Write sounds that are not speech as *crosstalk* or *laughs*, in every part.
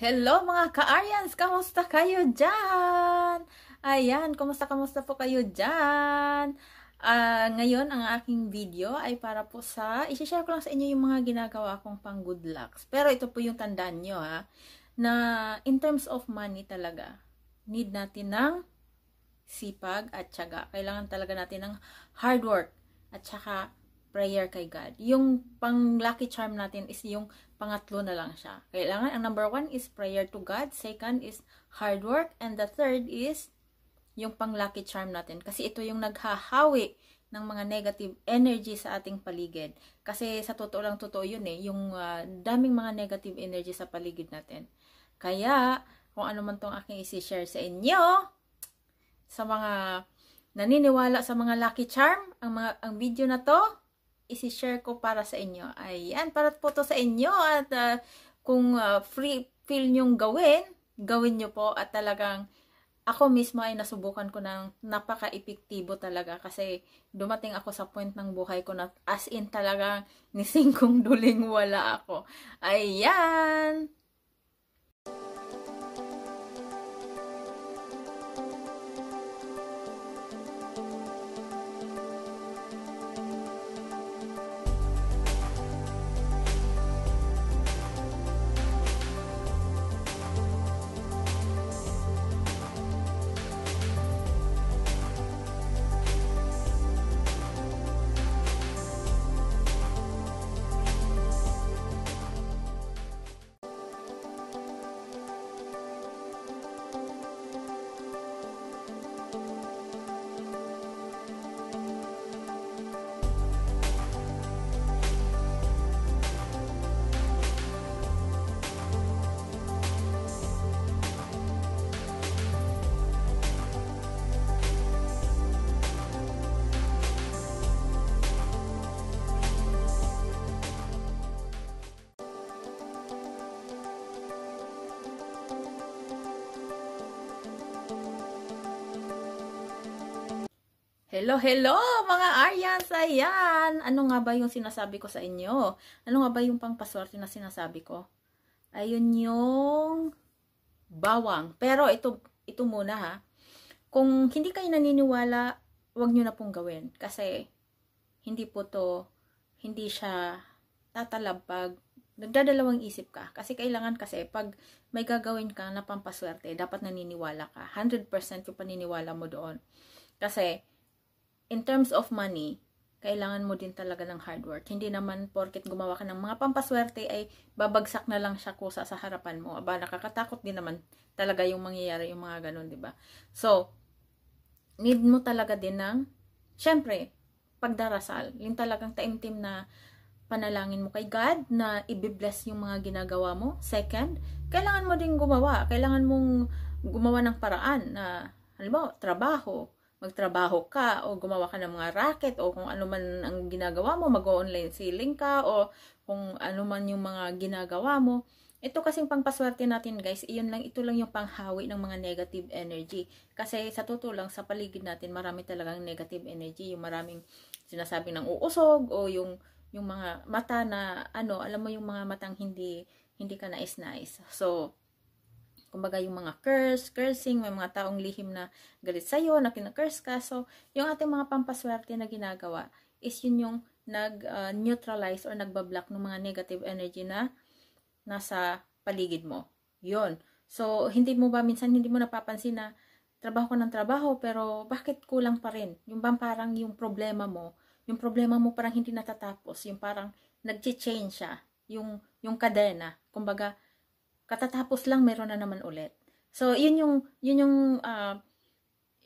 Hello mga ka-Aryans! Kamusta kayo dyan? Ayan, kumusta kamusta po kayo dyan? Uh, ngayon, ang aking video ay para po sa, isishare ko lang sa inyo yung mga ginagawa kong pang good lucks. Pero ito po yung tandaan nyo ha, na in terms of money talaga, need natin ng sipag at tiyaga. Kailangan talaga natin ng hard work at saka prayer kay God. Yung pang lucky charm natin is yung pangatlo na lang siya. Kailangan, ang number one is prayer to God, second is hard work, and the third is yung pang lucky charm natin. Kasi ito yung naghahawi ng mga negative energy sa ating paligid. Kasi sa totoo lang totoo yun eh, yung uh, daming mga negative energy sa paligid natin. Kaya, kung ano man tong aking isi-share sa inyo, sa mga naniniwala sa mga lucky charm, ang, mga, ang video na to, isi-share ko para sa inyo. Ayan, para po to sa inyo at uh, kung uh, free feel nyong gawin, gawin nyo po at talagang ako mismo ay nasubukan ko ng napaka-epektibo talaga kasi dumating ako sa point ng buhay ko na as in talagang *laughs* nising kong duling wala ako. Ayan! Hello, hello mga Aryans! Ayan! Ano nga ba yung sinasabi ko sa inyo? Ano nga ba yung pangpaswerte na sinasabi ko? Ayun yung bawang. Pero ito, ito muna ha. Kung hindi kayo naniniwala, wag nyo na pong gawin. Kasi hindi po to, hindi siya tatalab pag nagdadalawang isip ka. Kasi kailangan kasi pag may gagawin ka na pampaswerte, dapat naniniwala ka. 100% yung paniniwala mo doon. Kasi in terms of money, kailangan mo din talaga ng hard work. Hindi naman porket gumawa ka ng mga pampaswerte ay babagsak na lang siya kusa sa harapan mo. Aba, nakakatakot din naman talaga yung mangyayari yung mga ganun, di ba? So, need mo talaga din ng, syempre, pagdarasal. Yung talagang taimtim na panalangin mo kay God na ibibless yung mga ginagawa mo. Second, kailangan mo din gumawa. Kailangan mong gumawa ng paraan na, halimbawa, trabaho, magtrabaho ka o gumawa ka ng mga racket o kung ano man ang ginagawa mo, mag-online selling ka o kung ano man yung mga ginagawa mo. Ito kasing pangpaswerte natin guys, iyon lang, ito lang yung panghawi ng mga negative energy. Kasi sa totoo lang, sa paligid natin, marami talagang negative energy. Yung maraming sinasabi ng uusog o yung, yung mga mata na, ano, alam mo yung mga matang hindi, hindi ka nais-nais. So, Kumbaga yung mga curse, cursing, may mga taong lihim na galit sa'yo, na kinakurse ka. So, yung ating mga pampaswerte na ginagawa is yun yung nag-neutralize ah, uh, or nagbablock ng mga negative energy na nasa paligid mo. Yun. So, hindi mo ba minsan, hindi mo napapansin na trabaho ko ng trabaho, pero bakit kulang pa rin? Yung bang parang yung problema mo, yung problema mo parang hindi natatapos, yung parang nag-change siya, yung, yung kadena. Kumbaga, katatapos lang meron na naman ulit. So, yun yung, yun yung, uh,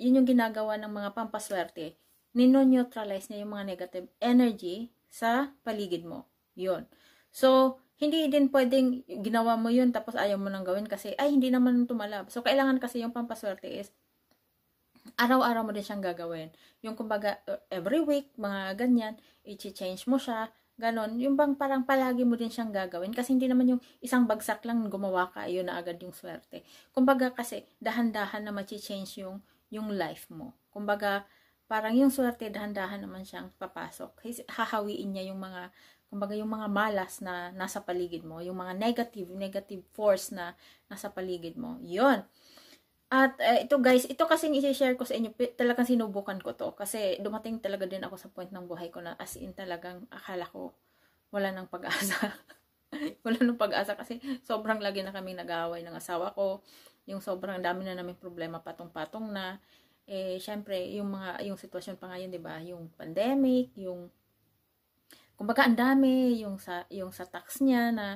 yun yung ginagawa ng mga pampaswerte. Nino-neutralize niya yung mga negative energy sa paligid mo. Yun. So, hindi din pwedeng ginawa mo yun tapos ayaw mo nang gawin kasi, ay, hindi naman tumalab. So, kailangan kasi yung pampaswerte is, araw-araw mo din siyang gagawin. Yung kumbaga, every week, mga ganyan, i-change mo siya, Ganon, yung bang parang palagi mo din siyang gagawin kasi hindi naman yung isang bagsak lang gumawa ka, yun na agad yung swerte. Kumbaga kasi, dahan-dahan na machi-change yung, yung life mo. Kumbaga, parang yung swerte, dahan-dahan naman siyang papasok. Hahawiin niya yung mga, kumbaga yung mga malas na nasa paligid mo, yung mga negative, negative force na nasa paligid mo. Yun at uh, ito guys, ito kasi isi-share ko sa inyo, talagang sinubukan ko to. Kasi dumating talaga din ako sa point ng buhay ko na as in talagang akala ko wala nang pag-asa. *laughs* wala nang pag-asa kasi sobrang lagi na kami nag-aaway ng asawa ko. Yung sobrang dami na namin problema patong-patong na. Eh, syempre, yung mga, yung sitwasyon pa ngayon, di ba? Yung pandemic, yung, kumbaga ang dami, yung sa, yung sa tax niya na,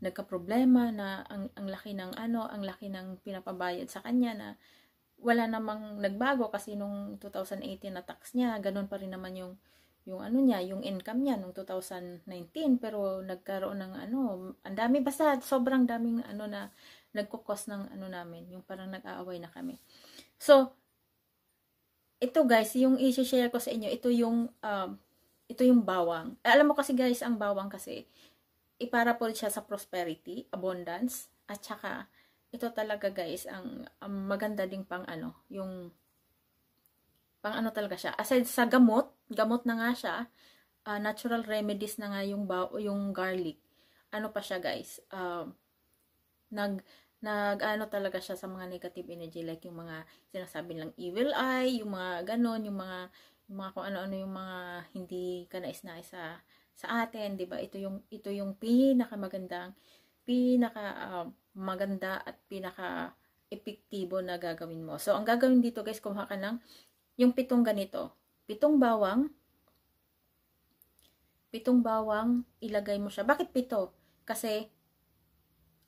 nagkaproblema na ang, ang laki ng ano, ang laki ng pinapabayad sa kanya na wala namang nagbago kasi nung 2018 na tax niya, ganun pa rin naman yung yung ano niya, yung income niya nung 2019 pero nagkaroon ng ano, ang dami basta sobrang daming ano na nagkukos ng ano namin, yung parang nag-aaway na kami. So ito guys, yung i-share ko sa inyo, ito yung um, uh, ito yung bawang. Alam mo kasi guys, ang bawang kasi ipara siya sa prosperity, abundance, at saka, ito talaga guys, ang, ang maganda ding pang ano, yung, pang ano talaga siya. Aside sa gamot, gamot na nga siya, uh, natural remedies na nga yung, bao, yung garlic. Ano pa siya guys, uh, nag, nag ano talaga siya sa mga negative energy like yung mga sinasabi lang evil eye, yung mga ganon, yung mga yung mga kung ano-ano yung mga hindi ka nais-nais sa sa atin, 'di ba? Ito yung ito yung pinakamagandang pinaka uh, maganda at pinaka epektibo na gagawin mo. So ang gagawin dito, guys, kumuha ka ng yung pitong ganito. Pitong bawang pitong bawang ilagay mo siya. Bakit pito? Kasi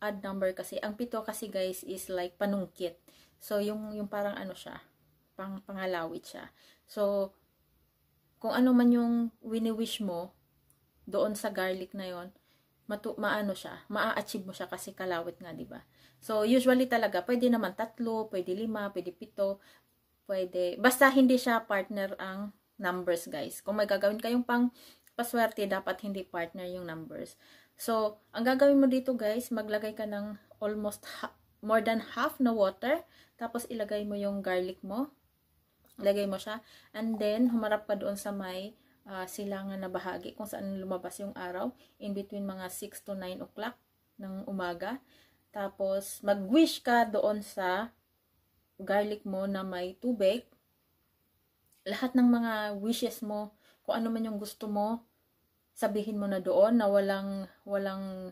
odd number kasi. Ang pito kasi guys is like panungkit. So yung yung parang ano siya, pang pangalawit siya. So kung ano man yung wini-wish mo, doon sa garlic na yon matu maano siya, maa-achieve mo siya kasi kalawit nga, 'di ba? So usually talaga pwede naman tatlo, pwede lima, pwede pito, pwede basta hindi siya partner ang numbers, guys. Kung may gagawin kayong pang paswerte, dapat hindi partner yung numbers. So, ang gagawin mo dito, guys, maglagay ka ng almost more than half na water, tapos ilagay mo yung garlic mo. Ilagay mo siya and then humarap ka doon sa may uh, ah, silangan na bahagi kung saan lumabas yung araw in between mga 6 to 9 o'clock ng umaga. Tapos mag-wish ka doon sa garlic mo na may tubig. Lahat ng mga wishes mo, kung ano man yung gusto mo, sabihin mo na doon na walang walang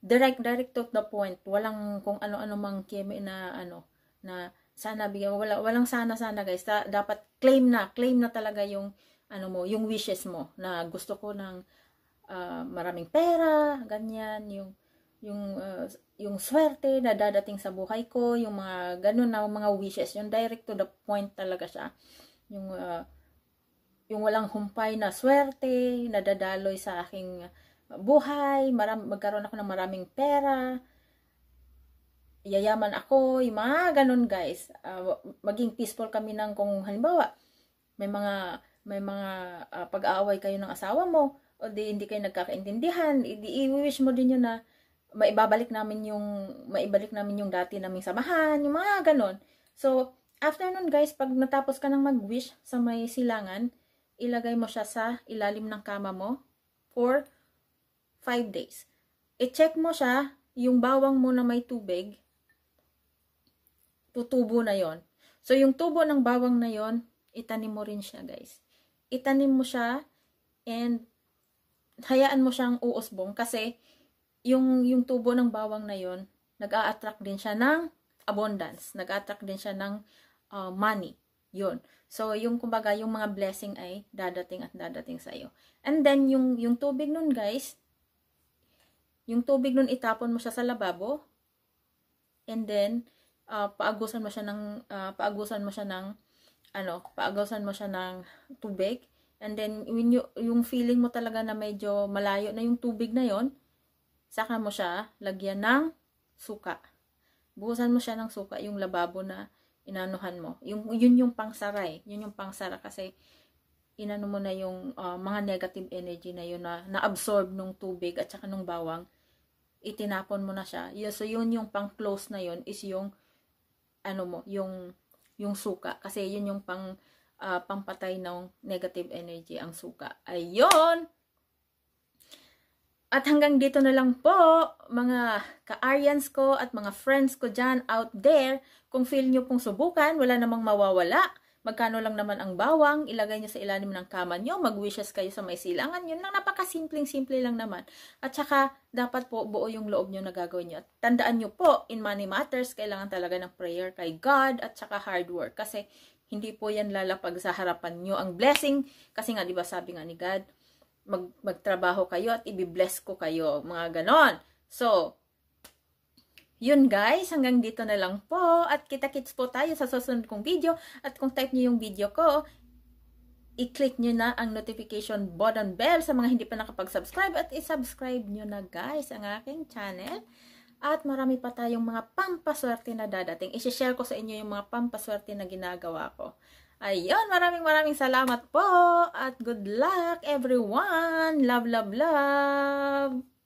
direct direct to the point, walang kung ano-ano mang keme na ano na sana bigyan wala walang sana sana guys. Da, dapat claim na, claim na talaga yung ano mo, yung wishes mo na gusto ko ng uh, maraming pera, ganyan, yung yung uh, yung swerte na dadating sa buhay ko, yung mga ganun na mga wishes, yung direct to the point talaga siya. Yung uh, yung walang humpay na swerte, nadadaloy sa aking buhay, maram, magkaroon ako ng maraming pera, yayaman ako, yung mga ganun guys. Uh, maging peaceful kami ng kung halimbawa, may mga may mga uh, pag-aaway kayo ng asawa mo, o di hindi kayo nagkakaintindihan, i-wish mo din yun na maibabalik namin yung, maibalik namin yung dati naming samahan, yung mga ganon. So, after nun guys, pag natapos ka ng mag-wish sa may silangan, ilagay mo siya sa ilalim ng kama mo for 5 days. I-check mo siya, yung bawang mo na may tubig, tutubo na yon So, yung tubo ng bawang na yon itanim mo rin siya guys itanim mo siya and hayaan mo siyang uusbong kasi yung, yung tubo ng bawang na yon nag-a-attract din siya ng abundance. Nag-a-attract din siya ng uh, money. yon So, yung kumbaga, yung mga blessing ay dadating at dadating sa iyo. And then, yung, yung tubig nun guys, yung tubig nun itapon mo siya sa lababo. And then, uh, paagusan mo siya ng, uh, paagusan mo siya ng ano, paagasan mo siya ng tubig. And then, when you, yung feeling mo talaga na medyo malayo na yung tubig na yon saka mo siya lagyan ng suka. Buhusan mo siya ng suka, yung lababo na inanuhan mo. Yung, yun yung pangsaray. Eh. Yun yung pangsara kasi inano mo na yung uh, mga negative energy na yun na na-absorb nung tubig at saka nung bawang. Itinapon mo na siya. Yeah, so, yun yung pang-close na yun is yung ano mo, yung yung suka. Kasi yun yung pang, uh, pampatay ng negative energy ang suka. Ayun! At hanggang dito na lang po, mga ka-Aryans ko at mga friends ko dyan out there, kung feel nyo pong subukan, wala namang mawawala magkano lang naman ang bawang, ilagay niyo sa ilanim ng kama nyo, mag-wishes kayo sa may silangan, yun lang, napakasimpleng-simple lang naman. At saka, dapat po buo yung loob niyo na gagawin nyo. At tandaan niyo po, in money matters, kailangan talaga ng prayer kay God at saka hard work. Kasi, hindi po yan lalapag sa harapan niyo ang blessing. Kasi nga, di ba sabi nga ni God, mag, magtrabaho kayo at ibibless ko kayo. Mga ganon. So, yun guys, hanggang dito na lang po at kita-kits po tayo sa susunod kong video at kung type nyo yung video ko, i-click nyo na ang notification button bell sa mga hindi pa nakapag-subscribe at i-subscribe nyo na guys ang aking channel. At marami pa tayong mga pampaswerte na dadating. I-share ko sa inyo yung mga pampaswerte na ginagawa ko. Ayun, maraming maraming salamat po at good luck everyone! Love, love, love!